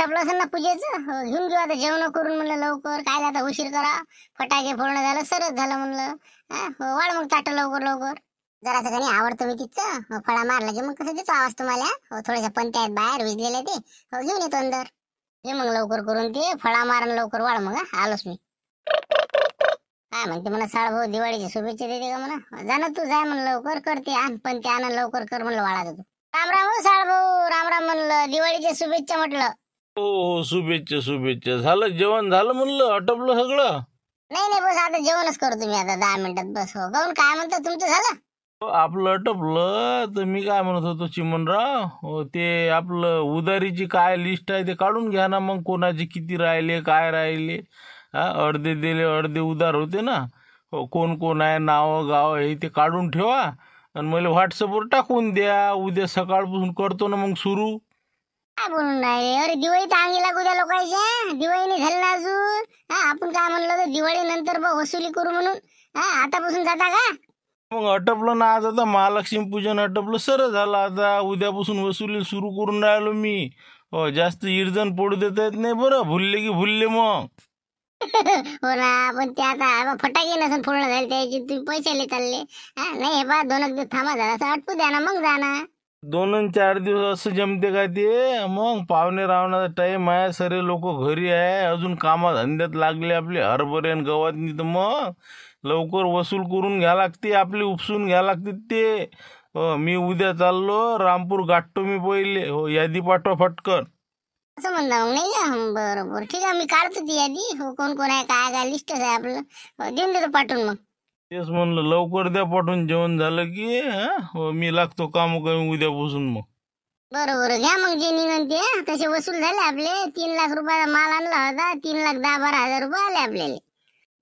टपलं असेल ना पूजेचं हो, घेऊन घेऊ आता जेवण करून म्हणलं लवकर काय आता उशीर करा फटाके फोडणं झालं सरस झालं म्हणलं हो, वाढ मग ताट लवकर लवकर जरा सगळं आवडतो मी तिथं हो, फळा मारला की मग कसं देतो आवाज तुम्हाला थोड्याशा पण त्यात बाहेर विजलेल्या ते हो घेऊन येतो अंदर हे मग लवकर करून ते फळा मारन लवकर वाढ मग आलोच मी काय म्हणते मला साळ भाऊ दिवाळीची शुभेच्छा देते का म्हणा जाणं तू जाय म्हणलं लवकर करते आण पण ते आण लवकर कर म्हणलं वाळा तू राम राम हो साळ भाऊ राम राम म्हणलं दिवाळीच्या शुभेच्छा म्हटलं हो हो शुभेच्छा शुभेच्छा झालं जेवण झालं म्हणलं आटपलं सगळं नाही नाही बस आता जेवणच करतो मी आता दहा मिनिटात बस हो काऊन काय म्हणतो तुमचं झालं हो, आपलं अटपलं तर मी काय म्हणत होतो चिमनराव हो, ते आपलं उदारीची काय लिस्ट आहे ते काढून घ्या ना मग कोणाचे किती राहिले काय राहिले हा अर्धे दिले अर्धे उदार होते ना हो कोण कोण आहे नावं गाव हे ते काढून ठेवा आणि मला व्हॉट्सअपवर टाकून द्या उद्या सकाळपासून करतो ना मग सुरू अरे दिवाळी तांगी लागू द्या लोकांच्या दिवाळीने झालं ना अजून हा आपण काय म्हणलं तर दिवाळी नंतर वसुली करू म्हणून हा आतापासून जाता का मग अटपलं ना आज आता महालक्ष्मी पूजन अटपलं सर झालं आता उद्यापासून वसुली सुरू करून राहिलो मी हो जास्त इरजन पडू देता येत नाही बरं भुलले की भुलले मग हो ना पण ते आता फटाके नसून फोडणं झाले त्याचे तुम्ही पैसे चालले हा नाही हे बा दोन एक थांबा झाला असं अटकू द्या ना मग जाणार दोन चार दिवस असं जमते का ते मग पाहुणे रावणाचा टाईम आहे सरे लोक घरी आहे अजून धंद्यात लागले आपले हरभरे आणि नि तर मग लवकर वसूल करून घ्या लागते आपली उपसून घ्या लागते ते मी उद्या चाललो रामपूर गाठतो मी पहिले हो यादी पाठवा फटकन असं म्हणलं मग नाही का बरोबर ठीक आहे मी काढतो ती यादी हो कोण कोण आहे काय काय लिस्ट आहे आपलं हो, देऊन देतो पाठवून मग तेच म्हणलं लवकर द्या पाठवून जेवण झालं की हो, मी लागतो काम कमी बसून मग बरोबर घ्या मग जे निघन तसे वसूल झाले आपले तीन लाख रुपयाचा माल आणला होता तीन लाख दहा बारा हजार रुपये आले आपल्याला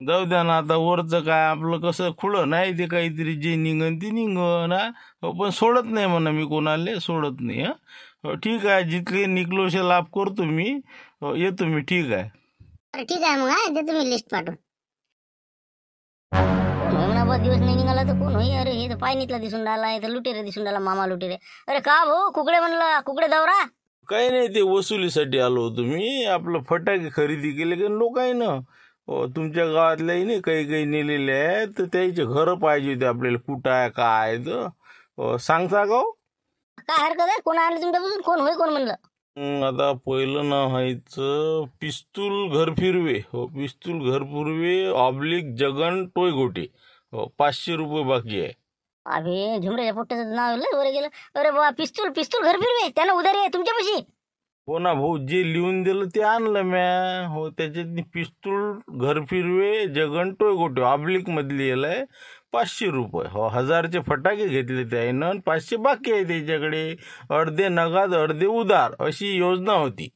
जाऊ द्या ना आता वरच काय आपलं कसं खुलं नाही ते काहीतरी जे निघन ते निघन हो, पण सोडत नाही म्हणा मी कोणाला सोडत नाही हो, ठीक आहे जितके असे लाभ करतो मी येतो मी ठीक आहे ठीक आहे मग देतो लिस्ट पाठव नव्वद दिवस नाही निघाला तर कोण होई अरे हे तर पायनीतला दिसून राहिला हे तर लुटेरे दिसून राहिला मामा लुटेरे अरे का भाऊ कुकडे म्हणला कुकडे दौरा काही नाही ते वसुलीसाठी आलो तुम्ही मी आपलं फटाके खरेदी केले की ना हो, तुमच्या गावातल्या नाही काही काही नेलेले आहेत तर त्याचे घर पाहिजे होते आपल्याला कुठं आहे काय तर हो, सांगता का हो? काय हरकत आहे कोण आणलं तुमच्यापासून कोण होय कोण म्हणलं आता पहिलं नाव व्हायचं पिस्तूल घर फिरवे हो पिस्तूल घर फिरवे ऑब्लिक जगन टोयगोटे हो पाचशे रुपये बाकी आहे अरे झुमऱ्याच्या नाव लय वर गेलं अरे बाबा पिस्तूल पिस्तूल घर फिरवे त्यानं उधारी आहे तुमच्या तुमच्यापाशी हो ना भाऊ जे लिहून दिलं ते आणलं म्या हो त्याच्यात पिस्तूल घर फिरवे जगन टोय गोटे अब्लिक मधली आहे पाचशे रुपये हो हजारचे फटाके घेतले ते आहे पाचशे बाकी आहे त्याच्याकडे अर्धे नगाद अर्धे उधार अशी योजना होती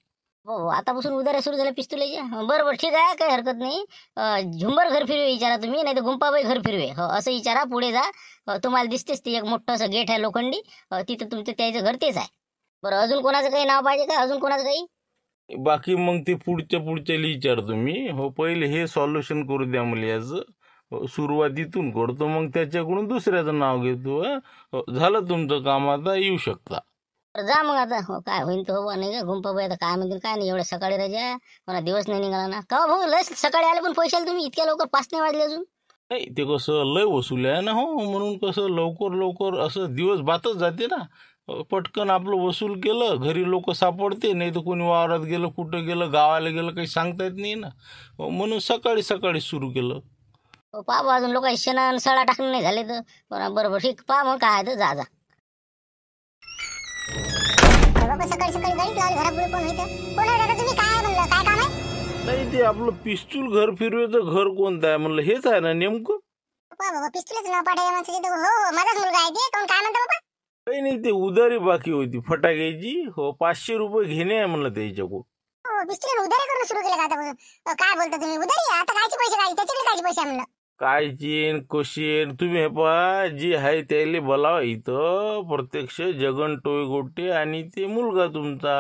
हो, हो आतापासून उद्या सुरू झाल्या पिस्तुले हो, बरं बरं ठीक आहे काही हरकत नाही झुंबर घर फिरवे विचारा तुम्ही नाही तर गुंपाबाई घर फिरवे हो असं विचारा पुढे जा तुम्हाला दिसतेच ते एक मोठं असं गेट आहे लोखंडी तिथं तुमचं त्याचं घर तेच आहे बरं अजून कोणाचं काही नाव पाहिजे का अजून कोणाचं काही बाकी मग ते पुढच्या पुढच्या विचारतो तुम्ही हो पहिले हे सॉल्युशन करू द्या मुली हो, सुरुवातीतून करतो मग त्याच्याकडून दुसऱ्याचं नाव घेतो झालं तुमचं काम आता येऊ शकता तर जा मग आता हो काय होईल तो बा नाही का गुंपाबाई आता काय म्हणतील काय नाही एवढ्या सकाळी रजा मला दिवस नाही निघाला ना का भाऊ लस सकाळी आले पण पैसे तुम्ही इतक्या लवकर पाच नाही वाजले अजून नाही ते कसं लय वसूल आहे ना हो म्हणून कसं लवकर लवकर असं दिवस बातच जाते ना पटकन आपलं वसूल केलं घरी लोक सापडते नाही तर कोणी वावरात गेलं कुठं गेलं गावाला गेलं काही सांगता येत नाही ना म्हणून सकाळी सकाळी सुरू केलं हो, पाहू अजून लोकांनी शेणा सडा टाकणं नाही झाले तर बरोबर ठीक पा मग काय तर जा जा काय काय नाही ते आपलं पिस्तूल घर फिरवायचं घर कोणतं आहे म्हणलं हेच आहे ना नेमकं काय काही नाही ते उधारी बाकी होती फटाक्याची हो पाचशे रुपये घेणे म्हणलं त्याच्याकडून हो, उधारी करून सुरू केलं काय बोलतो तुम्ही उधारी आता कायचे पैसे काय पैसे कायचीन कुशीन तुम्ही पहा जी आहे त्याले बोलावा इथं प्रत्यक्ष जगन टोय गोटे आणि ते मुलगा तुमचा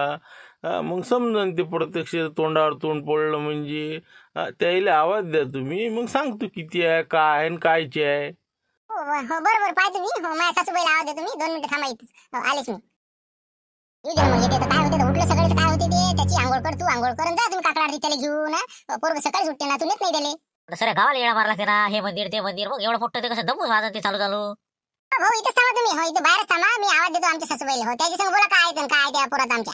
मग समजन ते प्रत्यक्ष तोंडावर तोंड पडलं म्हणजे त्याला आवाज द्या तुम्ही मग सांगतो किती आहे काय आहे आणि कायचे आहे हो, हो, हो, बरोबर पाहतो मी माझ्या सासूबाईला आवाज देतो मी दोन मिनिटं थांबा इथं आलेच मी येऊ दे मग येते काय होते उठलं सगळं काय होते ते त्याची आंघोळ कर तू आंघोळ करून जा तुम्ही काकडार त्याला घेऊन पोरग सकाळी सुटते ना तू नेत नाही त्याला सगळ्या गावाला येडा मारला लागते ना हे मंदिर ते मंदिर मग एवढं मोठं ते कसं दमूस वाजत ते चालू चालू भाऊ इथं थांबा तुम्ही हो इथं बाहेर थांबा मी आवाज देतो आमच्या सासूबाई हो त्याच्या संग बोला काय आहे काय आहे त्या पुरात आमच्या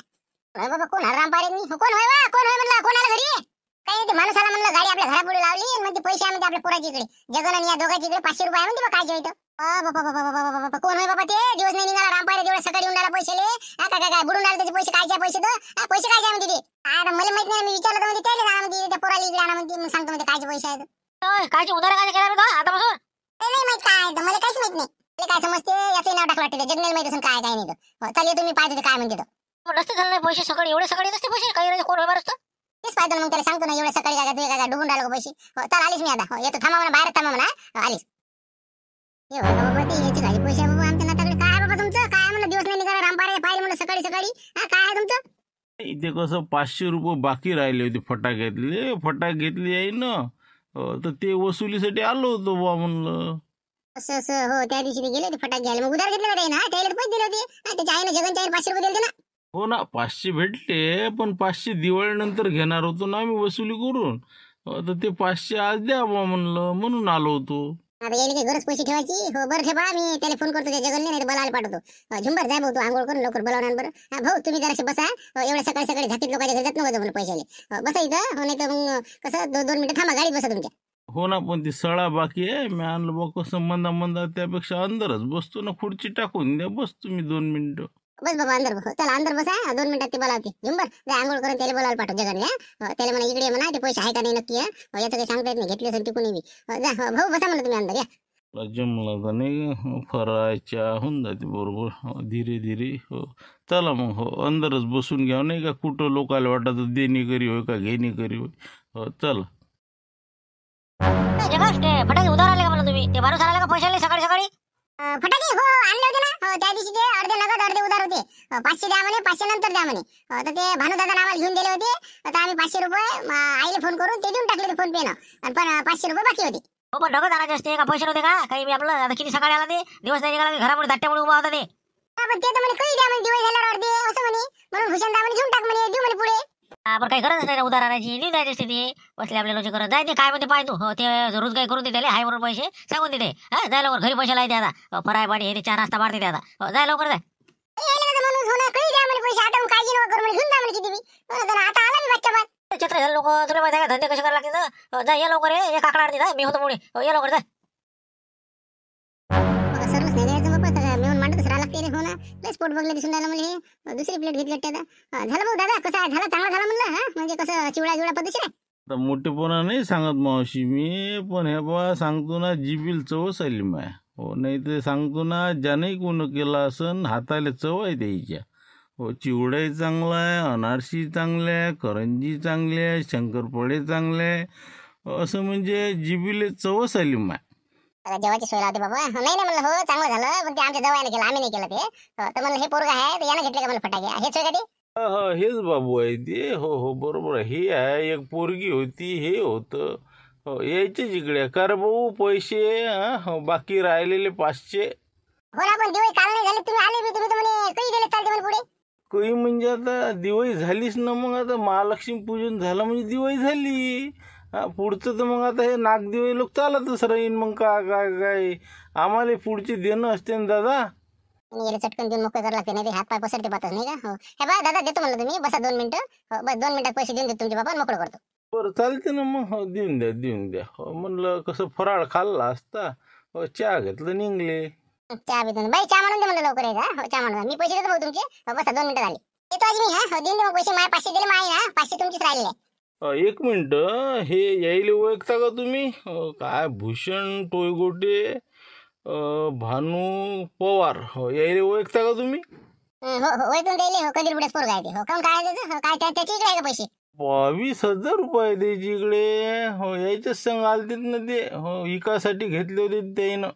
होय बाबा कोण हराम पारे मी हो, कोण होय बा कोण होय म्हणलं कोणाला घरी काही नाही माणूस आला म्हणलं गाडी आपल्या घरापुढे लावली आणि मग ते पैसे आहे म्हणते आपल्या पुराची इकडे जगन आणि या दोघाची इकडे पाचशे रुपये आहे म्हणते बा काय जेवतो कोण आहे बाबा ते दिवस नाही निघाला रामपाडे दिवस सकाळी येऊन राहिला पैसे काय काय काय बुडून राहिले त्याचे पैसे कायचे पैसे तर पैसे कायचे म्हणते ते आता मला माहित नाही मी विचारलं तर म्हणते त्याला म्हणते त्या पोराला इकडे आणा म्हणते मग सांगतो म्हणजे कायचे पैसे आहेत कायचे उदार काय केला ते नाही माहित काय आहे मला काहीच माहित नाही काय समजते याचं नाव टाकलं वाटतं जगनेल माहित असून काय काय नाही हो, चालेल तुम्ही पाहते काय म्हणते नसते झालं नाही पैसे सकाळी एवढे सकाळी नसते पैसे काही कोण बरं असतं तेच पाहतो मग त्याला सांगतो ना एवढ्या सकाळी काय काय डुबून राहिलो पैसे हो, चल आलीस मी आता हो, येतो थांबा म्हणा बाहेर थांबा म्हणा आलीस ते इथे कसं पाचशे रुपये बाकी राहिले होते घेतले फटाक घेतली आहे ना तर ते वसुलीसाठी आलो होतो बा म्हणलं असं हो ना हो ना पाचशे भेटले पण पाचशे नंतर घेणार होतो ना आम्ही वसुली करून तर ते पाचशे आज द्या बा म्हणलं म्हणून आलो होतो आता यायला काही गरज पैसे ठेवायची हो बरं ठेवा मी त्याला फोन करतो त्याच्या नाही बलाला पाठवतो झुंबर जाय भाऊ आंघोळ करून लवकर बोलावणार बरं भाऊ तुम्ही जराशी बसा एवढ्या सकाळी सकाळी झाकीत लोकांच्या घरी जात नको पैसे बसा इथं हो नाही तर मग कसं दोन दोन मिनिटं थांबा गाडीत बसा तुमच्या हो ना पण ती सळा बाकी आहे मी आणलं बघ कसं मंदा मंदा त्यापेक्षा अंदरच बसतो ना खुर्ची टाकून द्या बस तुम्ही दोन मिनिटं बस बाबा अंदर बस चल अंदर बसा दोन मिनिटात ते बोलावते झुंबर जा आंघोळ करून त्याला बोलायला पाठव जगनला त्याला म्हणा इकडे म्हणा ते पैसे आहे का नाही नक्की आहे याचं काही सांगता येत नाही घेतले असेल तिकून बी जा भाऊ बसा म्हणा तुम्ही अंदर या जमलं का फरायच्या होऊन जाते बरोबर धीरे धीरे हो चला मग हो अंदरच बसून घ्या नाही का कुठं लोकाला वाटत देणे करी होय का घेणे करी होय हो चला ते फटाके उधार आले का म्हणा तुम्ही ते बारू झाले का पैशाले सकाळी सकाळी फटाके हो आणले होते ना हो त्या दिवशी ते अर्धे नगद अर्धे उधार होते पाचशे द्या म्हणे पाचशे नंतर द्या म्हणे तर ते भानुदादा आम्हाला घेऊन दिले होते तर आम्ही पाचशे रुपये आईला फोन करून ते देऊन टाकले फोन पे ना पण पाचशे रुपये बाकी होते हो पण नगद आणायचे असते का पैसे नव्हते का काही मी आपलं आता किती सकाळी आला ते दिवस नाही निघाला घरामुळे धट्ट्यामुळे उभा होता ते ते तर म्हणे काही द्या म्हणे दिवस झाल्यावर अर्धे असं म्हणे म्हणून भूषण दा म्हणे घेऊन टाक म्हणे देऊ म्हणे पुढे आपण काही गरज नाही उदाहरणाची लिहून जायची स्थिती बसले आपल्या लोक करत जायचे काय म्हणते पाय तू हो, ते रोज काही करून देते हाय म्हणून पैसे सांगून देते हा जाय लवकर घरी पैसे लायते आता फराय पाणी हे चार रास्ता मारते आता हो, जाय लवकर जाय छत्र लोक तुला माहिती धंदे कसे करायला लागते ना हो, जा ये लवकर ये काकडा आरती जा मी होतो मुळे ये लवकर जा म्हणा लय पोट बघले दिसून राहिलं म्हणजे दुसरी प्लेट घेतली वाटते आता झालं भाऊ दादा कसं आहे झालं चांगला झाला म्हणलं म्हणजे कसं चिवडा जिवडा पद्धती नाही आता मोठेपणा नाही सांगत मावशी मी पण हे बाबा सांगतो ना जिबील चव आली माय हो नाही ते सांगतो ना ज्याने कोण केला असं हाताले चव आहे त्याच्या हो चिवडाही चांगला आहे अनारसी चांगले आहे करंजी चांगली आहे शंकरपोळे चांगले आहे असं म्हणजे जिबिले चव आली माय जेवायची सोय लावते बाबा नाही नाही म्हणलं हो चांगलं झालं पण ते आमच्या जवळ केलं आम्ही नाही केलं ते हो, तर म्हणलं हे पोरग आहे तर यानं घेतलं का मला फटाके हेच का ते हेच बाबू आहे ते हो हो बरोबर हे आहे एक पोरगी होती हे होतं हो यायचे जिकडे कर भाऊ पैसे हो, बाकी राहिलेले पाचशे हो ना पण दिवाळी काल नाही तुम्ही आले बी तुम्ही म्हणे कधी गेले चालते मला पुढे काही म्हणजे आता दिवाळी झालीच ना मग आता महालक्ष्मी पूजन झालं म्हणजे दिवाळी झाली पुढचं तर मग आता हे नागदिवे लोक चालत दुसरं येईन मग का काय काय आम्हाला पुढची देणं असते ना दादा आणि चटकन देऊन मोकळं करला लागते नाही हात पाय पसरते पाहतच नाही का हो हे बा दादा देतो म्हणलं तुम्ही बसा दोन मिनिटं हो, बस दोन मिनिटात पैसे देऊन देतो तुमच्या बाबा मोकळं करतो बरं चालते ना मग हो, देऊन द्या देऊन द्या हो, म्हणलं कसं फराळ खाल्ला असता हो, चहा घेतलं निघले चहा बी बाई चहा म्हणून दे म्हणलं लवकर यायचा हो चहा म्हणून मी पैसे देतो भाऊ तुमचे हो, बसा दोन मिनिटं झाली येतो आज मी हा हो देऊन दे मग पैसे माझे पाचशे दिले माझे ना पाचशे तुमचेच राहिले एक मिनट हे यायले ओळखता का तुम्ही काय भूषण टोयगोटे भानू पवार हो यायले ओळखता का तुम्ही बावीस हजार रुपये द्यायची इकडे हो यायच्याच संग आलतीत ना ते हो विकासाठी घेतले होते त्याईनं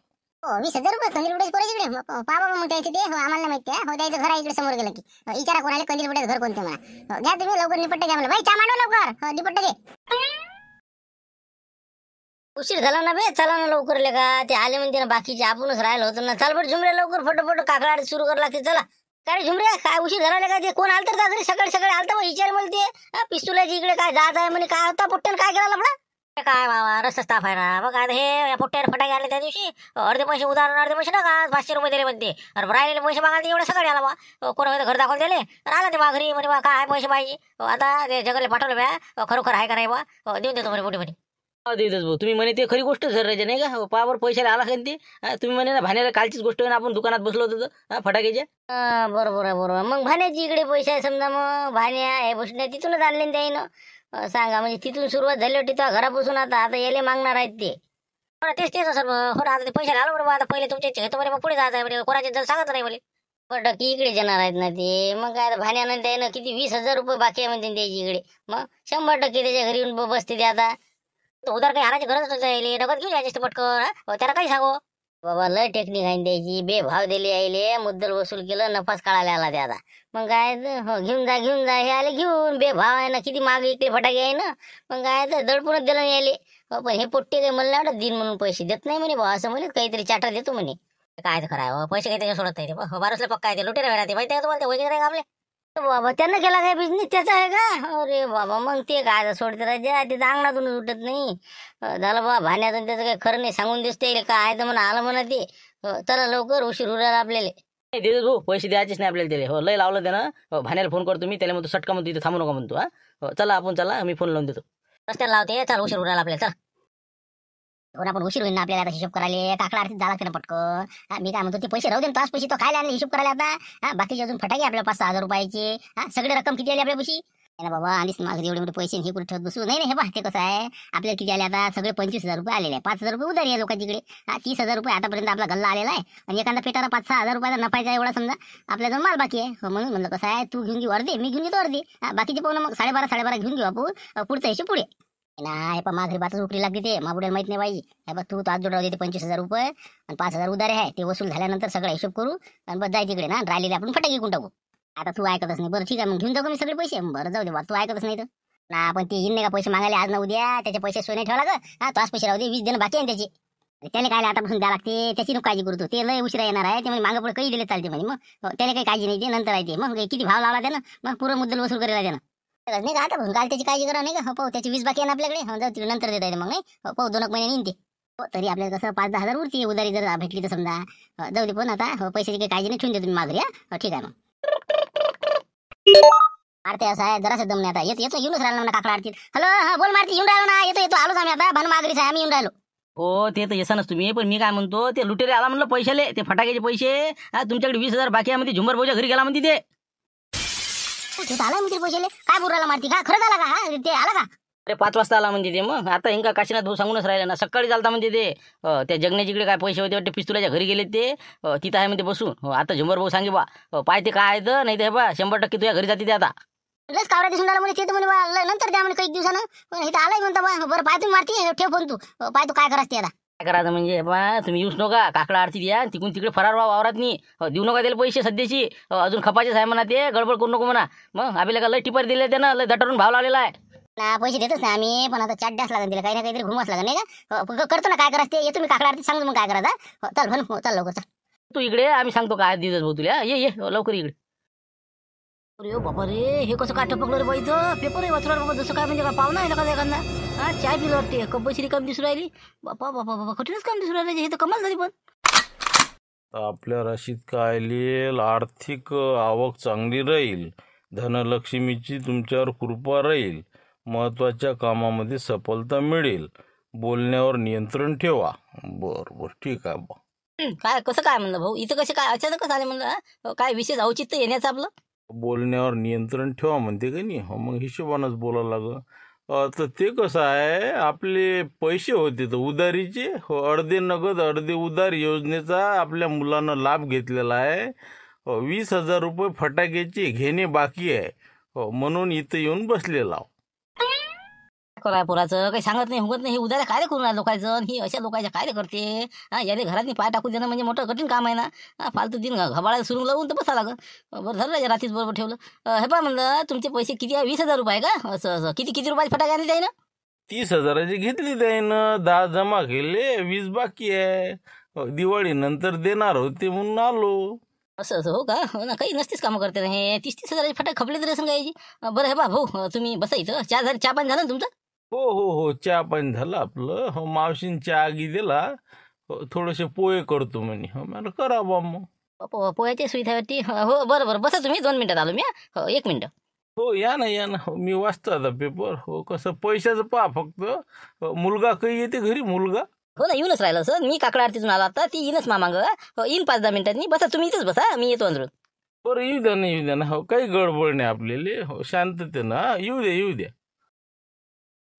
वीस हो, हजार रुपये कंदील बुड्याचे पोराचे इकडे पहा बाबा मग त्यांचे ते हो आम्हाला माहिती आहे हो द्यायचं घर इकडे समोर गेलं की हो, इचारा कोणाला कंदील बुड्याचं घर कोणते मला हो, घ्या तुम्ही लवकर निपटत घ्या मला बाई चा मांडव लवकर निपटत घे उशीर झाला ना बे चला ना लवकर का ते आले म्हणते ना बाकीचे आपणच राहिलो होतो ना चाल बरं झुमरे लवकर फटोफट काकडा सुरू करा लागते चला काय झुमरे काय उशीर झाला का ते कोण आलं तर घरी सकाळी सकाळी आलता बघ इचार म्हणते ते पिस्तुलाची इकडे काय जात आहे म्हणे काय होता पट्टन काय केला लपडा काय बाबा रस्ता स्टाफ आहे ना मग आता हे पुट्ट्यावर फटाके आले त्या दिवशी अर्धे पैसे उदाहरण अर्धे पैसे ना का पाचशे रुपये दिले म्हणते अरे राहिलेले पैसे मागायला एवढं सगळे आला बा कोणा घर दाखवलं दिले आला ते बाघरी म्हणे बा काय पैसे पाहिजे आता ते जगले पाठवलं बा खरोखर आहे का नाही बा देऊन देतो म्हणे मोठी म्हणे तुम्ही म्हणे ते खरी गोष्ट राहायची नाही का पावर पैशाला आला का ते तुम्ही म्हणे ना भाण्याला कालचीच गोष्ट आपण दुकानात बसलो होतो फटाक्याच्या बरोबर आहे बरोबर मग भाण्याची इकडे पैसे आहे समजा मग भाण्या हे बसण्या तिथूनच आणले ना सांगा म्हणजे तिथून सुरुवात झाली होती तेव्हा घरापासून आता आता येले मागणार आहेत ते बरं तेच तेच सर हो आता ते पैसे आलो बरं आता पहिले तुमचे तुम्हाला पुढे जायचं आहे म्हणजे कोणाचे जर सांगत नाही म्हणजे पण टक्की इकडे जाणार आहेत ना ते मग काय भाण्यानं त्यानं किती वीस हजार रुपये बाकी आहे म्हणते त्याची इकडे मग शंभर टक्के त्याच्या घरी येऊन बसते ते आता उदार काही हाराची गरज नाही नगद घेऊन जायचे पटकन हो, त्याला काही सांगू बाबा लय टेक्निक आहे द्यायची बेभाव दिली आईले मुद्दल वसूल केलं नफाच काढायला आला ते आता मग काय हो घेऊन जा घेऊन जा हे आले घेऊन बेभाव आहे ना किती माग इकडे फटाके आहे ना मग काय तर दडपूनच दिलं नाही आले हो, पण हे पोट्टे काय म्हणलं एवढं दिन म्हणून पैसे देत नाही म्हणे भाऊ असं म्हणे काहीतरी चाटा देतो म्हणे काय खरं आहे पैसे काही त्याच्या सोडत नाही ते हो, बारसला पक्का आहे ते लुटेरा वेळा ते माहिती आहे तुम्हाला ते वगैरे आपले बाबा त्यांना केला काय बिझनेस त्याचा आहे का अरे बाबा मग ते काय सोडते राजे ते अंगणातून उठत नाही झालं बाबा भाण्यातून त्याचं काही खरं नाही सांगून दिसते काय तर म्हणा आलं म्हणा ते चला लवकर उशीर उरायला आपल्याला देतो भाऊ पैसे द्यायचेच नाही आपल्याला दिले हो लय लावलं त्यानं भाण्याला फोन करतो मी त्याला म्हणतो सटका म्हणतो इथे थांबू नका म्हणतो हा हो, चला आपण चला मी फोन लावून देतो रस्त्याला लावते चल उशीर उरायला आपल्याला चला आपण उशीर होईल ना आपल्याला हिशोब करायला काकडा आरतीत जा ना मी काय म्हणतो ते पैसे राहू दे तास पैसे तो काय लागले हिशोब करायला आता हा बाकीचे अजून फटाके आपल्याला पाच सहा हजार रुपयाचे हा सगळे रक्कम किती आली आपल्या पैसे ना बाबा आधीच मागे एवढे मोठे पैसे हे कुठे ठेवत बसू नाही हे पाहते कसं आहे आपल्याला किती आले आता सगळे पंचवीस हजार रुपये आलेले पाच हजार रुपये उद्या आहे लोकांच्याकडे हा तीस हजार रुपये आतापर्यंत आपला गल्ला आलेला आहे आणि एखादा पेटाला पाच सहा हजार रुपयाचा नफायचा एवढा समजा आपल्याजवळ माल बाकी आहे हो, म्हणून म्हणलं कसं आहे तू घेऊन घेऊ अर्धे मी घेऊन घेतो अर्धे बाकीचे पाहून मग साडेबारा साडेबारा घेऊन घेऊ आपण पुढचा हिशोब पुढे नाही पण माघरीबातच उकरी लागते ते माबुड्याला माहित नाही बाई हे बा तू आज जोडावं देते पंचवीस हजार रुपये आणि पाच हजार उदारे आहे ते वसूल झाल्यानंतर सगळा हिशोब करू आणि बस जाय तिकडे ना राहिलेले आपण फटाके घेऊन टाकू आता तू ऐकतच नाही बरं ठीक आहे मग घेऊन जाऊ मी सगळे पैसे बरं जाऊ दे तू ऐकतच नाही तर ना पण ते येईन नाही का पैसे मागायला आज ना उद्या त्याचे पैसे सोने ठेवा लागं हा तो आज पैसे राहू दे वीस देणं बाकी आहे त्याचे त्याने काय आतापासून द्या लागते त्याची नको काळजी करतो ते लय उशिरा येणार आहे ते म्हणजे मागं पुढे काही दिले चालते म्हणजे मग त्याने काही काळजी नाही ते नंतर आहे ते मग किती भाव लावला त्यानं मग पूर्ण मुद्दल वसूल करायला त्यानं नाही का आता काल त्याची काळजी करा नाही का हो, पाहू त्याची वीस बाकी आहे आपल्याकडे हो, जाऊ नंतर देता येते मग नाही हो, पाहू दोन महिन्याने येईन ते हो तरी आपल्याला कसं पाच दहा हजार उरती उधारी जर भेटली तर समजा जाऊ दे पण आता हो पैशाची काही काळजी नाही ठेवून दे मी माझ्या हा ठीक आहे मग आरती असं आहे जरा दमने आता येतो येतो येऊनच राहिलो ना काकडा आरतीत हॅलो हा बोल मारती येऊन राहिलो ना येतो येतो आलोच आम्ही आता भान मागरी आहे आम्ही येऊन राहिलो हो ते तर येसानच तुम्ही पण मी काय म्हणतो ते लुटेरे आला म्हणलं पैशाले ते फटाक्याचे पैसे तुमच्याकडे वीस हजार बाकी आहे म्हणजे झुंबर भाऊच्या घरी गेला म्हणते ते मित्र काय बुराला मारती का खरंच आला का ते आला का अरे पाच वाजता आला म्हणजे ते मग आता हिंका काशीनाथ भाऊ सांगूनच राहिले ना सकाळी चालता म्हणजे ते त्या त्या जगण्याच्याकडे काय पैसे होते वाटते पिस्तुलाच्या घरी गेले ते तिथं आहे म्हणजे बसून हो, आता झुंबर भाऊ सांगे बा पाय ते काय आहे नाही ते बा शंभर टक्के तुझ्या घरी जाते ते आता लस कावरा दिसून आला म्हणजे ते नंतर द्या म्हणे काही दिवसानं पण इथं आलाय म्हणता बरं पाय तू मारती ठेव फोन तू पाय तू काय करत ते आता काय करायचं म्हणजे बा तुम्ही येऊच नका काकडा आरती द्या तिकून तिकडे फरार व्हा वावरात नाही देऊ नका त्याला पैसे सध्याची अजून खपाचे आहे म्हणा ते गडबड करू नको म्हणा मग आपल्याला का लय टिपर दिले त्यानं लय दटरून भाव लावलेला आहे ना पैसे देतच ना आम्ही पण आता चार डास लागेल काही ना काहीतरी घुमास लागेल नाही का हो, करतो ना काय करायचं ते ये तुम्ही काकडा आरती सांगतो मग काय करायचं हो, चल हो, चल लवकर चल. तू इकडे आम्ही सांगतो काय दिवस भाऊ तुला ये ये लवकर इकडे अरे बाबा रे हे कसं काय पकडलं रे बाईच पेपर आहे वाचणार बाबा जसं काय म्हणजे का पाहुणा आहे ना का एखादा हा चाय पिलं वाटते कंपल्सरी काम दिसून राहिली बापा बापा बाबा कठीणच काम दिसून राहिले हे तर कमाल झाली पण आपल्या राशीत कायले आर्थिक आवक चांगली राहील धनलक्ष्मीची तुमच्यावर कृपा राहील महत्त्वाच्या कामामध्ये सफलता मिळेल बोलण्यावर नियंत्रण ठेवा बरं बरं ठीक आहे बा काय कसं काय म्हणलं भाऊ इथं कसे काय अचानक कसं आले म्हणलं काय विशेष औचित्य येण्याचं आपलं बोलण्यावर नियंत्रण ठेवा म्हणते का नाही हो मग हिशोबानंच बोलावं लागं तर ते कसं आहे आपले पैसे होते तर उधारीचे हो अर्धे नगद अर्धे उधार योजनेचा आपल्या मुलानं लाभ घेतलेला आहे हो वीस हजार रुपये फटाक्याचे घेणे बाकी आहे हो म्हणून इथं येऊन बसलेला कराय पोराचं काही सांगत नाही हुगत नाही हे उद्याला काय करून लोकायचं लोकांचं ही अशा लोकांच्या काय करते हा याने घरातनी पाय टाकू देणं म्हणजे मोठं कठीण काम आहे ना फालतू दिन घबाळायला सुरू लावून तर बसा लागं बरं झालं रात्रीच बरोबर ठेवलं हे बा म्हणलं तुमचे पैसे किती आहे वीस हजार रुपये का असं असं किती किती रुपयाचे फटाके आणले ना तीस हजाराची घेतली जाईन दहा जमा केले वीस बाकी आहे दिवाळी नंतर देणार होते म्हणून आलो असं असं हो का हो ना काही नसतीच कामं करते ना हे तीस तीस हजाराचे फटाके खपले तरी असं काही बरं हे बा भाऊ तुम्ही बसायचं चार चहा झाली चहा पाणी झालं ना तुमचं हो हो हो चहा पाणी झालं आपलं हो मावशीन चहा आगी दिला हो, थोडेसे पोहे करतो म्हणे हो मला करा बा मग पो- पोह्याची हो हो, बरं बरं बसा तुम्ही दोन मिनिटात आलो मी हो एक मिनिट हो या ना या ना हो, मी वाचतो आता पेपर हो कसं पैशाचं पहा फक्त हो, मुलगा काही येते घरी मुलगा हो ना येऊनच राहिला सर मी काकडा आरतीतून आला आता ती येईनच मामांग हो येईन पाच दहा मिनिटात बसा तुम्ही इथंच बसा मी येतो अंदरून बरं येऊ द्या ना येऊ द्या ना हो काही गडबड नाही आपल्याला हो शांततेनं ना येऊ द्या येऊ द्या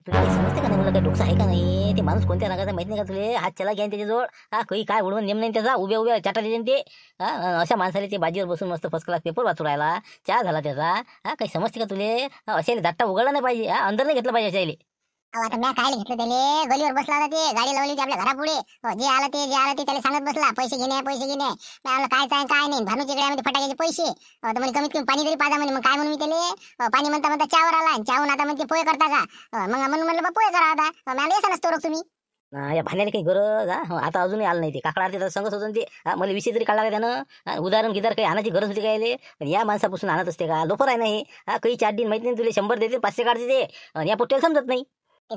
तुला समजते का नाही मुलं आहे का नाही ते माणूस कोणत्या रंगाचा माहिती नाही का तुले हात चला घ्या त्याच्याजवळ हा काही काय उडवून नेम नाही त्याचा उभ्या उभ्या चाटा देते ते अशा माणसाला ते बाजीवर बसून मस्त फर्स्ट क्लास पेपर वाचू राहिला चहा झाला त्याचा हा काही समजते का तुले अशाला दट्टा उघडला नाही पाहिजे हा अंदर नाही घेतलं पाहिजे अशा आता म्या काय घेतलं त्याने गलीवर बसला होता ते गाडी लावली आपल्या घरापुढे हो, जे आलं ते जे आलं ते त्याला सांगत बसला पैसे घेणे पैसे घेणे आलं काय काय काय नाही भानू तिकडे म्हणजे फटाक्याचे पैसे अहो, तर कमीत कमी पाणी तरी पाजा म्हणे मग काय म्हणून मी त्याला पाणी म्हणता म्हणता चावर आला आणि चावून आता म्हणते पोहे करता का मग म्हणून म्हणलं पोय पोहे करा आता मला येसा नसतो रोग तुम्ही या भाण्याला काही गरज हा हो, आता अजूनही आलं नाही ते काकडा आरती तर सांगत होतं ते मला विषय तरी काढला का त्यानं उदाहरण गिदार काही आणायची गरज होती काय या माणसापासून आणत असते का लोफर आहे नाही काही चार दिन माहिती नाही तुला शंभर देते पाचशे काढते ते आणि या पोट्याला समजत नाही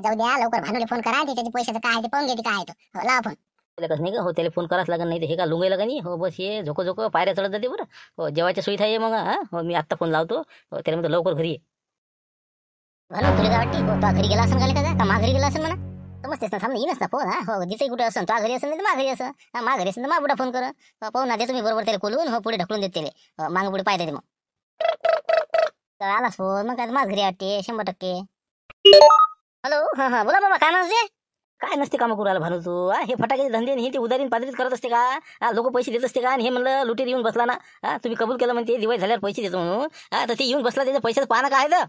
जाऊ द्या लवकर भांडवली फोन करा ते त्याचे पैशाचं काय आहे ते पाहून घेते काय आहे तो. हो, लावा फोन लगेच नाही का हो त्याला फोन कराच लागेल नाही तर हे का लुंगायला का हो बस हे झोको झोको पायऱ्या चढत जाते बरं हो जेवायच्या सुविधा आहे मग हा हो मी आत्ता फोन लावतो हो त्याला म्हणतो लवकर घरी ये म्हणून हो तुला काय वाटते हो तो घरी गेला असं का का मा घरी गेला असेल म्हणा समजतेस ना सामने येईनच ना फोन हा हो जिथे कुठे असेल तो घरी असेल नाही तर घरी असं हा मा घरी असेल तर मा बुडा फोन कर हो, ना दे तुम्ही बरोबर त्याला खोलून हो पुढे ढकलून देते त्याला हो, मागं पुढे पाहिजे मग तर आलास फोन मग काय मा घरी वाटते शंभर टक्के हॅलो हा हा बोला बाबा काय म्हणते काय नसते काम करू आला भानू तू हे फटाक्याचे धंदे हे ते उदारीन पादरीत करत असते का लोक पैसे देत असते का आणि हे म्हणलं लुटेर येऊन बसला ना तुम्ही कबूल केलं म्हणते दिवाळी झाल्यावर पैसे देतो म्हणून तर ते येऊन बसला त्याच्या पैशाचं पाहणं काय तर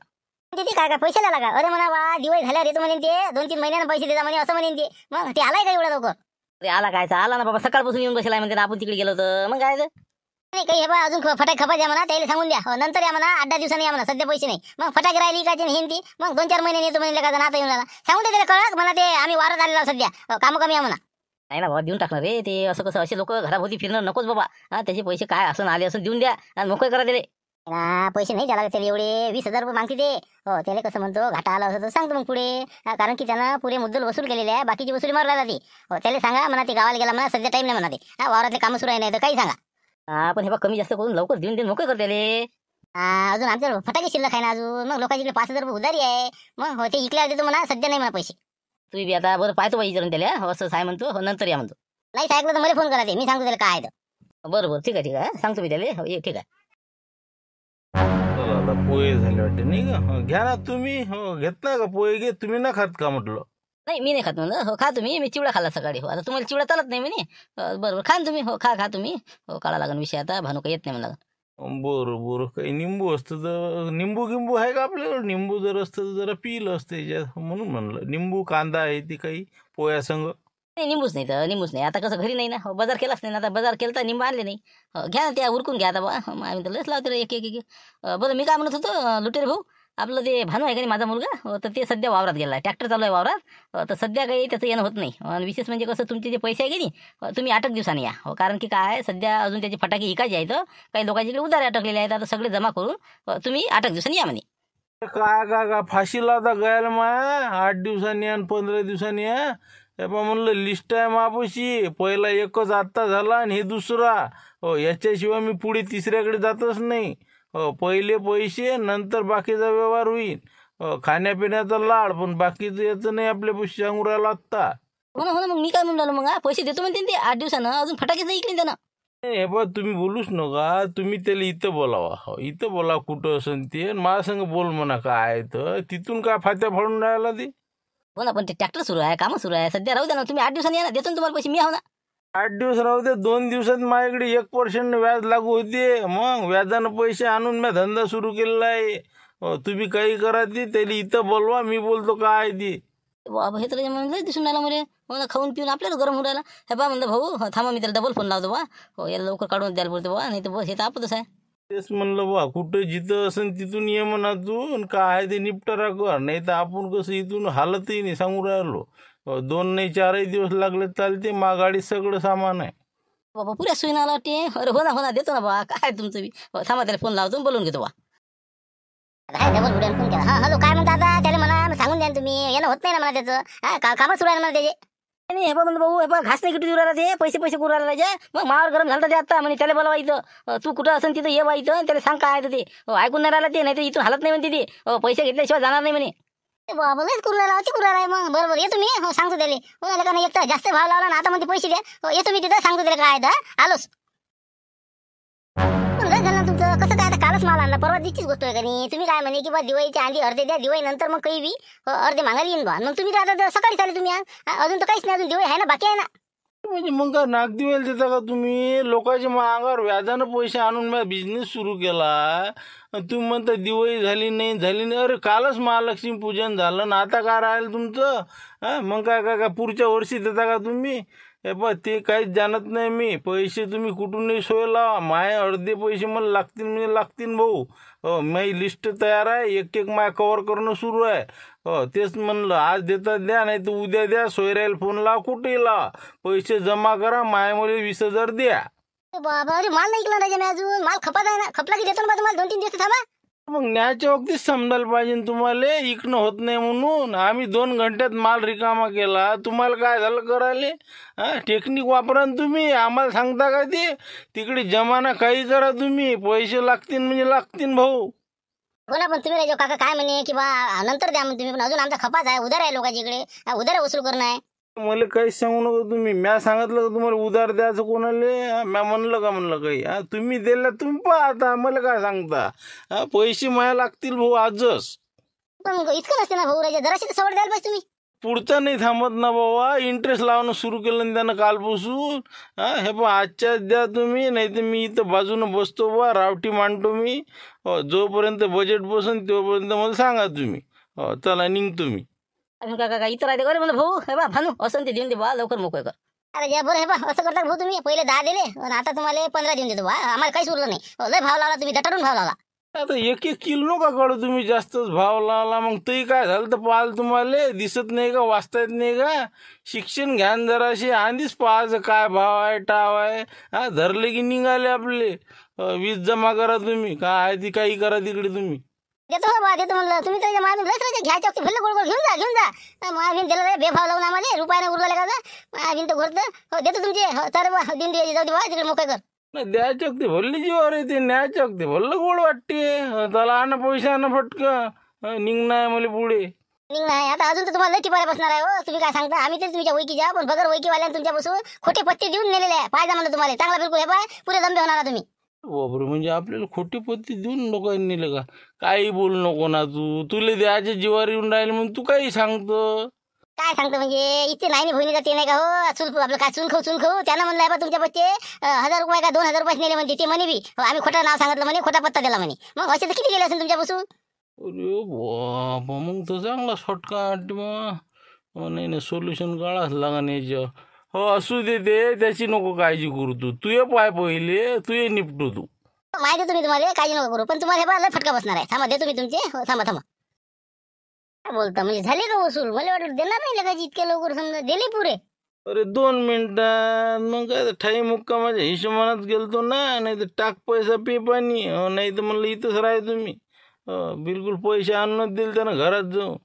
किती काय काय पैसे लागा अरे म्हणा बा दिवाळी झाल्यावर येतो म्हणेन ते दोन तीन महिन्यानं पैसे देता म्हणे असं म्हणेन ते मग ते आलाय का एवढा लोक अरे आला काय आला ना बाबा सकाळपासून येऊन बसला म्हणते ना आपण तिकडे गेलो तर मग काय काही हे बा अजून फटाक खपायचे म्हणा त्याला सांगून द्या हो, नंतर या मला आठ दिवसांनी या म्हणा सध्या पैसे नाही मग फटाके राहिली का हिंदी मग दोन चार महिने येतो म्हणले का जण आता येऊन आला सांगून द्या त्याला कळक म्हणा ते आम्ही वारत आलेला सध्या हो, काम कमी या म्हणा नाही ना बाबा देऊन टाकणार रे ते असं कसं असे लोक घराभोवती फिरणं नकोच बाबा हा त्याचे पैसे काय असून आले असून देऊन द्या आणि मोकळे करा दिले पैसे नाही झाला त्याला एवढे वीस हजार रुपये मागते ते हो त्याला कसं म्हणतो घाटा आला असं तर सांगतो मग पुढे कारण की त्यानं पुरे मुद्दल वसूल केलेले आहे बाकीची वसुली मारला ती हो त्याला सांगा म्हणा ते गावाला गेला म्हणा सध्या टाईम नाही म्हणा ते हा वावरातले काम सुरू आहे नाही तर काही सांगा आपण हे बघ कमी जास्त करून लवकर देऊन देऊन नको करते हा, अजून आमच्या फटाके शिल्लक आहे ना अजून मग लोकांची पाच हजार रुपये उधारी आहे मग होते इकडे देतो म्हणा सध्या नाही म्हणा पैसे तुम्ही बी आता बरं पाहतो पाहिजे विचारून त्याला असं साय म्हणतो हो नंतर या म्हणतो नाही ऐकलं तर मला फोन करा ते मी सांगतो त्याला काय आहे बरं बरं ठीक आहे ठीक आहे सांगतो मी त्याला हो, ये ठीक आहे हो, पोहे झाले वाटते नाही का हो, घ्या ना तुम्ही हो घेतला का पोहे घे तुम्ही ना खात का म्हटलं नाही मी नाही खात म्हणलं हो खा तुम्ही मी चिवडा खाला सकाळी हो आता तुम्हाला चिवडा चालत नाही मी बरोबर खा तुम्ही हो खा खा तुम्ही हो काळा लागन विषय आता भानू काही येत नाही मला बरोबर काही निंबू असतं तर निंबू गिंबू आहे का आपल्याकडे निंबू जर असतं तर जरा पिलं असतं हो, म्हणून म्हणलं निंबू कांदा आहे ती काही संग नाही निंबूच नाही तर निंबूच नाही आता कसं घरी नाही ना हो, बाजार केलाच नाही ना आता बाजार केला तर निंबू आणले नाही हो, घ्या ना त्या उरकून घ्या आता बा आम्ही तर लस लावते एक एक बरं मी काय म्हणत होतो लुटेर भाऊ आपलं ते भानू आहे का नाही माझा मुलगा तर ते सध्या वावरात गेला ट्रॅक्टर चालू आहे वावरात तर सध्या काही त्याचं येणं होत नाही आणि विशेष म्हणजे कसं तुमचे जे पैसे आहे की नाही तुम्ही आठ दिवसांनी या हो, कारण की काय सध्या अजून त्याचे फटाके इकायचे आहेत हो. काही लोकांचे उधारे अटकलेले आहेत आता सगळे जमा करून तुम्ही आठ दिवसांनी या म्हणे काय का का फाशीला आता गायला मा आठ दिवसांनी आणि पंधरा दिवसांनी या पण म्हणलं लिस्ट आहे मापशी पहिला एकच आत्ता झाला आणि हे दुसरा हो याच्याशिवाय मी पुढे तिसऱ्याकडे जातच नाही पहिले पैसे नंतर बाकीचा व्यवहार होईल खाण्यापिण्याचा लाड पण बाकीचं याचं नाही आपल्या पैसे सांगू लागता मग मी काय म्हणून मग पैसे देतो म्हणते ते आठ दिवसानं अजून फटाकेच नाही त्यानं हे बा तुम्ही बोलूच नका तुम्ही त्याला इथं बोलावा हो, इथं बोला कुठं असं ते संग बोल म्हणा काय तर तिथून काय फात्या फाडून राहिला ते बोला हो पण ते ट्रॅक्टर सुरू आहे कामं सुरू आहे सध्या राहू द्या ना तुम्ही आठ दिवसांनी या ना देतो ना तुम्हाला पैसे मी आहो ना आठ दिवस राहू दे दोन दिवसात माझ्याकडे एक पर्सेंट व्याज लागू होते मग व्याजानं पैसे आणून मी धंदा सुरू केलेला आहे तुम्ही काही करा ती त्याला इथं बोलवा मी बोलतो काय ती बाबा हे तर म्हणलं दिसून राहिला मले मला खाऊन पिऊन आपल्याला गरम होऊन राहिला हे बा म्हणलं भाऊ थांबा मी त्याला डबल फोन लावतो बा हो याला लवकर काढून द्यायला बोलतो बा नाही तर बस हे तर आपतच आहे तेच म्हणलं बा कुठं जिथं असेल तिथून ये म्हणा तू काय ते निपटारा कर नाही तर आपण कसं इथून हालतही नाही सांगून राहिलो हो, दोन नाही चारही दिवस लागले चालते माघाडी सगळं सामान आहे बाबा हो, हो, पुऱ्या आला वाटते अरे हो ना हो ना देतो ना बा काय तुमचं बी त्याला फोन लावतो बोलून घेतो बा काय हॅलो काय म्हणता आता त्याला मला सांगून द्या तुम्ही येणं होत नाही ना मला त्याचं हा का कामच सुरू ना मला त्याचे नाही, हे बा भाऊ हे बा घास नाही किती देऊ ते पैसे पैसे करू राहिला मग मावर गरम झालं ते आता म्हणे त्याला बोलावा इथं तू कुठं असेल तिथं ये बा इथं त्याला सांग काय ते ऐकून नाही राहिला ते नाही तर इथून हालत नाही म्हणते ते पैसे पैसे घेतल्याशिवाय जाणार नाही म्हणे बाबलेच कुरला लावते कुरला आहे मग बरोबर येतो मी हो सांगतो त्याला हो का नाही जास्त भाव लावला ना आता मध्ये पैसे द्या हो येतो मी तिथं सांगतो त्याला काय तर आलोच लय झालं तुमचं कसं काय आता कालच माल आणला परवा दिवशीच गोष्ट आहे का नाही तुम्ही काय म्हणे की बा दिवाळीच्या आधी अर्धे द्या दिवाळी नंतर मग काही बी हो, अर्धे मागायला येईन बा मग तुम्ही तर आता सकाळी चालले तुम्ही अजून तर काहीच नाही अजून दिवाळी आहे ना बाकी आहे ना म्हणजे मग काय नागदिवायला देता का तुम्ही लोकांच्या मागावर व्याजानं पैसे आणून बिझनेस सुरू केला तुम्ही म्हणता दिवाळी झाली नाही झाली नाही अरे कालच महालक्ष्मी पूजन झालं ना आता का राहिलं तुमचं मग काय काय का पुढच्या वर्षी देता का तुम्ही हे प ते काहीच जाणत नाही मी पैसे तुम्ही कुठूनही सोय लावा माय अर्धे पैसे मला लागतील म्हणजे लागतील भाऊ हो माझी लिस्ट तयार आहे एक एक माय कवर करणं सुरू आहे हो तेच म्हणलं आज देतात द्या नाही तर उद्या द्या सोयऱ्याला फोन लावा कुठेही लावा पैसे जमा करा मायामुळे वीस हजार द्या बाबा अरे माल नाही राजा मी अजून माल खपत आहे ना खपला की देतो ना बा तुम्हाला दोन तीन दिवस थांबा मग न्यायच्या वक्तीच समजायला पाहिजे तुम्हाला इकणं होत नाही म्हणून आम्ही दोन घंट्यात माल रिकामा केला तुम्हाला काय झालं करायले हा टेक्निक वापरा तुम्ही आम्हाला सांगता का ते तिकडे जमाना काही करा तुम्ही पैसे लागतील म्हणजे लागतील भाऊ बोला हो पण तुम्ही राजा काका काय म्हणे की बा नंतर द्या म्हणून तुम्ही पण अजून आमचा खपाच आहे उधार आहे लोकांच्या इकडे हा, उधार वसूल करणं आहे मला काही सांगू नका तुम्ही म्या सांगितलं का तुम्हाला उधार द्यायचं कोणाला म्या म्हणलं का म्हणलं काही तुम्ही दिला तुम्ही पहा आता मला काय सांगता पैसे माया लागतील भाऊ आजच पण इतकं नसते ना भाऊ राजा जराशी सवड द्यायला पाहिजे तुम्ही पुढचा नाही थांबत ना बाबा इंटरेस्ट लावणं सुरू केलं ना त्यानं कालपासून हा हे पण आजच्याच द्या तुम्ही नाही तर मी इथं बाजून बसतो बा रावटी मांडतो मी हो, जोपर्यंत बजेट बसून तोपर्यंत मला सांगा तुम्ही हो, चला निघतो मी अजून का इतर राहते अरे म्हणलं भाऊ हे बा भानू असं ते देऊन दे बा लवकर मोकळे कर अरे जय बरं हे बा असं करता भाऊ तुम्ही पहिले दहा दिले आणि आता तुम्हाला पंधरा देऊन देतो बा आम्हाला काहीच उरलं नाही हो, लय भाव लावला तुम्ही दटारून भाव लावला आता एक एक किलो नका काढू तुम्ही जास्तच भाव लावला मग ते काय झालं तर पाहाल तुम्हाला दिसत नाही का वाचता येत नाही का शिक्षण घ्यान जराशी आधीच पाहायचं काय भाव आहे टाव आहे हा धरले की निघाले आपले वीज जमा करा तुम्ही काय आहे ती काही करा तिकडे तुम्ही देतो बा देतो म्हणलं तुम्ही तर माझ्या लस घ्यायच्या वक्ती फिरलं गोडगोड घेऊन जा घेऊन जा मायाबीन दिलं बेफाव बेभाव लावून आम्हाला रुपयाने उरलं का मायाबीन तर घोरतं हो देतो तुमचे हो तर दिन दे जाऊ दे बा तिकडे मोकळे कर द्यायची अगदी भरली जीवावर येते न्यायची अगदी भरलं गोड वाटते त्याला आण पैसे आण फटकं निघणार मला पुढे नाही आता अजून तर तुम्हाला लकी पाया बसणार आहे हो तुम्ही काय सांगता आम्ही तरी तुमच्या वैकी जा पण बगर वैकीवाल्याने तुमच्यापासून खोटे पत्ते देऊन नेलेले आहे पाहिजे म्हणलं तुम्हाला चांगला बिलकुल हे पाय पुरे दंबे होणार तुम्ही बरोबर म्हणजे आपल्याला खोटी पत्ती देऊन लोकांनी नेलं का काही बोल नको ना तू तुला द्यायचे जीवावर येऊन राहिले म्हणून तू काही सांगतो काय सांगतो म्हणजे इथे नाही भूमी जाते नाही का हो चुल आपलं काय चुन खाऊ चुन खाऊ त्यानं म्हणलं बा तुमच्या बच्चे हजार रुपये का दोन हजार रुपये नेले म्हणजे ते म्हणे बी हो, आम्ही खोटा नाव सांगितलं म्हणे खोटा पत्ता दिला म्हणे मग असे तर किती गेले असेल तुमच्यापासून अरे बाप मग तर चांगला शॉर्टकट मग नाही नाही सोल्युशन काढाच लागन याच्यावर हो असू दे ते त्याची नको काळजी करू तू तू ये पाय पहिले तू ये निपटू तू माहिती तुम्ही तुम्हाला काळजी नको करू पण तुम्हाला हे फटका बसणार आहे थांबा दे तुम्ही तुमचे हो, थांबा थांबा काय बोलता म्हणजे झाले का वसूल मला वाटलं देणार नाही लगायची इतके लवकर समजा दिले पुरे अरे दोन मिनिटात मग काय ठाई मुक्का माझ्या हिशोबानच गेलतो ना नाही तर टाक पैसा पी पाणी हो, नाही तर म्हणलं इथंच राहाय तुम्ही हो, बिलकुल पैसे आणूनच दिल त्यांना घरात जाऊ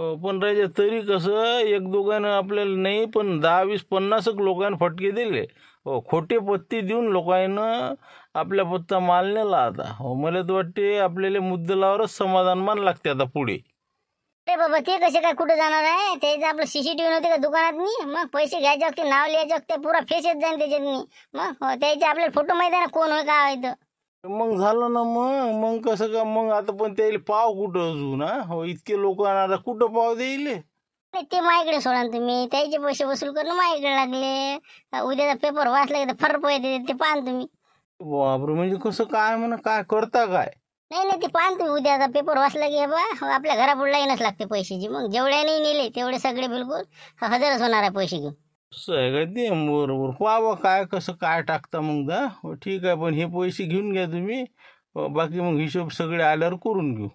पण राजे तरी कसं एक दोघांना आपल्याला नाही पण दहा वीस पन्नास लोकांना फटके दिले हो खोटे पत्ती देऊन लोकांना आपल्या पत्ता माल नेला आता हो मला तर वाटते आपल्याला मुद्दलावरच समाधान मान लागते आता पुढे ते बाबा ते कसे काय कुठे जाणार आहे त्याचं आपलं सीसीटीव्ही नव्हते का दुकानात मग पैसे घ्यायचे असते नाव लिहायचे असते पुरा फेस येत जाईल त्याच्यात मग हो, त्याचे आपल्याला फोटो माहिती आहे ना कोण होय काय होय तर मग झालं ना मग मग कसं का मग आता पण त्याला पाव कुठं अजून हो इतके लोक आता कुठं पाव देईल ते माझ्याकडे सोडा तुम्ही त्याचे पैसे वसूल करणं माझ्याकडे लागले उद्याचा पेपर वाचला की तर पैसे ते पान तुम्ही बापरे म्हणजे कसं काय म्हण काय करता काय नाही नाही ते पान तुम्ही उद्याचा पेपर वाचला की बा हो, आपल्या घरापुढला लाईनच लागते पैशाची मग जेवढ्या नाही नेले तेवढे सगळे बिलकुल हजरच होणार आहे पैसे घेऊन सगळं बरोबर पाहावं काय कसं काय टाकता मग दा हो, ठीक आहे पण हे पैसे घेऊन घ्या तुम्ही हो, बाकी मग हिशोब सगळे आल्यावर करून घेऊ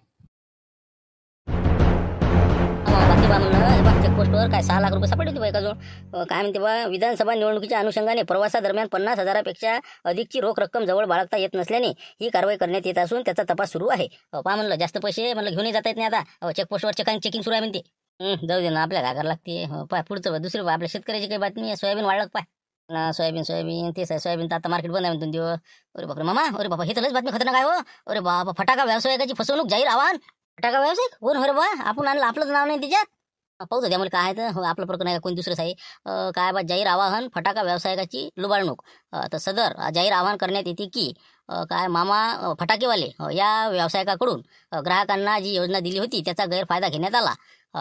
पोस्टवर काय सहा लाख रुपये सापडले होते काय म्हणते बा विधानसभा निवडणुकीच्या अनुषंगाने प्रवासादरम्यान पन्नास हजारापेक्षा अधिकची रोख रक्कम जवळ बाळगता येत नसल्याने ही कारवाई करण्यात येत असून त्याचा तपास सुरू आहे पहा म्हणलं जास्त पैसे म्हणलं घेऊनही जाता येत नाही आता चेकपोस्टवर चेकिंग सुरू आहे म्हणते जाऊ दे ना आपल्या घागर लागते हो, पाय पुढचं दुसरी आपल्या शेतकऱ्याची काही बातमी आहे सोयाबीन वाढलं पाय ना सोयाबीन सोयाबीन तेच आहे सोयाबीन तर आता मार्केट बंद आहे म्हणून देऊ अरे बापरे मामा अरे बाबा हे तर बातमी खतरनाक आहे हो अरे बाबा फटाका व्यवसायाची फसवणूक जाहीर आवाहन फटाका व्यावसायिक कोण हरे बा आपण आणलं आपलंच नाव नाही त्याच्यात पाहू द्या मला काय तर हो, आपलं प्रकरण आहे कोणी दुसरंच आहे काय बा जाहीर आवाहन फटाका व्यावसायिकाची लुबाडणूक तर सदर जाहीर आवाहन करण्यात येते की काय मामा फटाकेवाले या व्यावसायिकाकडून ग्राहकांना जी योजना दिली होती त्याचा गैरफायदा घेण्यात आला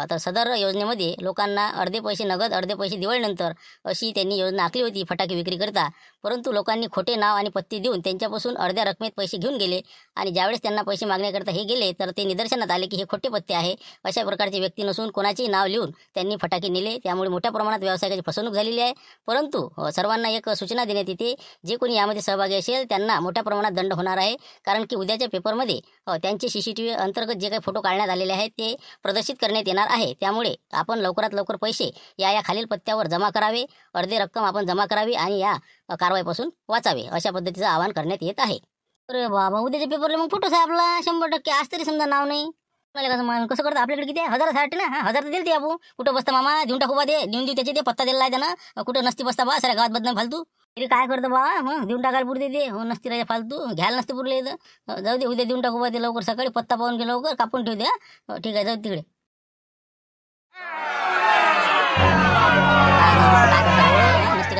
तर सदर योजनेमध्ये लोकांना अर्धे पैसे नगद अर्धे पैसे दिवाळीनंतर अशी त्यांनी योजना आखली होती फटाके विक्रीकरिता परंतु लोकांनी खोटे नाव आणि पत्ती देऊन त्यांच्यापासून अर्ध्या रकमेत पैसे घेऊन गेले आणि ज्यावेळेस त्यांना पैसे मागण्याकरता हे गेले तर ते निदर्शनात आले की हे खोटे पत्ते आहे अशा प्रकारचे व्यक्ती नसून कोणाचेही नाव लिहून त्यांनी फटाके नेले त्यामुळे मोठ्या प्रमाणात व्यावसायिकाची फसवणूक झालेली आहे परंतु सर्वांना एक सूचना देण्यात येते जे कोणी यामध्ये सहभागी असेल त्यांना मोठ्या प्रमाणात दंड होणार आहे कारण की उद्याच्या पेपरमध्ये त्यांचे सी सी टी व्ही अंतर्गत जे काही फोटो काढण्यात आलेले आहेत ते प्रदर्शित करण्यात येणार येणार आहे त्यामुळे आपण लवकरात लवकर पैसे या या खालील पत्त्यावर जमा करावे अर्धी रक्कम आपण जमा करावी आणि या कारवाईपासून वाचावे अशा पद्धतीचं आवाहन करण्यात येत आहे अरे बाबा उद्याच्या पेपरला मग फोटो साहेब आपला शंभर टक्के आज तरी समजा नाव नाही कसं करतो आपल्याकडे किती हजार साठी ना हजार दिल ते आपण कुठं बसता मामा देऊन टाकू बा दे देऊन देऊ त्याचे ते पत्ता दिला त्यांना कुठं नसती बसता बा साऱ्या गावात बदनाम फालतू तरी काय करतो बा देऊन टाकायला पुरते दे हो नसती राजा फालतू घ्यायला नसते पुरले जाऊ दे उद्या देऊन टाकू बा ते लवकर सकाळी पत्ता पाहून घे लवकर कापून ठेवू द्या ठीक आहे जाऊ तिकडे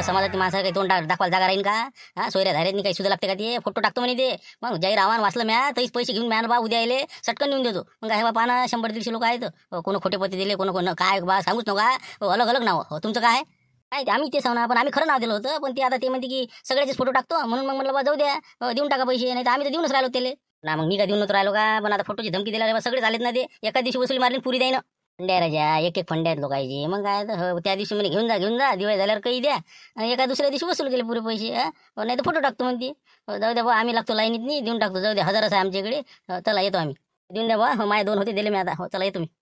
समाजातील माणसं काही तोंड दाखवायला जागा राहीन का हा सोयऱ्या धाऱ्यातनी काही सुद्धा लागते का ते फोटो टाकतो म्हणे ते मग जाई रावण वाचलं म्या तरीच पैसे घेऊन म्या बा उद्या आले सटकन देऊन देतो मग काय बाबा ना शंभर दीडशे लोक आहेत कोण खोटे पती दिले कोण कोण काय बा सांगूच नका अलग अलग नाव तुमचं काय ते आम्ही ते सांगणार पण आम्ही खरं नाव दिलं होतं पण ते आता ते म्हणते की सगळ्याचे फोटो टाकतो म्हणून मग म्हटलं बा जाऊ द्या देऊन टाका पैसे नाही तर आम्ही तर देऊनच राहिलो त्याला ना मग मी का देऊनच राहिलो का पण आता फोटोची धमकी दिला सगळे झालेत ना ते एका दिवशी वसुली मारली पुरी द्यायनं फंड्या राजा एक एक फंड्यात लोक आहे मग काय हो त्या दिवशी म्हणे घेऊन जा घेऊन जा दिवाळी झाल्यावर काही द्या आणि एका दुसऱ्या दिवशी वसूल केले पुरे पैसे हो, नाही तर फोटो टाकतो म्हणते हो, जाऊ द्या आम्ही लागतो लाईनीत नाही देऊन टाकतो जाऊ द्या हजार आहे आमच्याकडे हो, चला येतो आम्ही देऊन द्या बा माझे दोन होते दिले मी आता चला येतो मी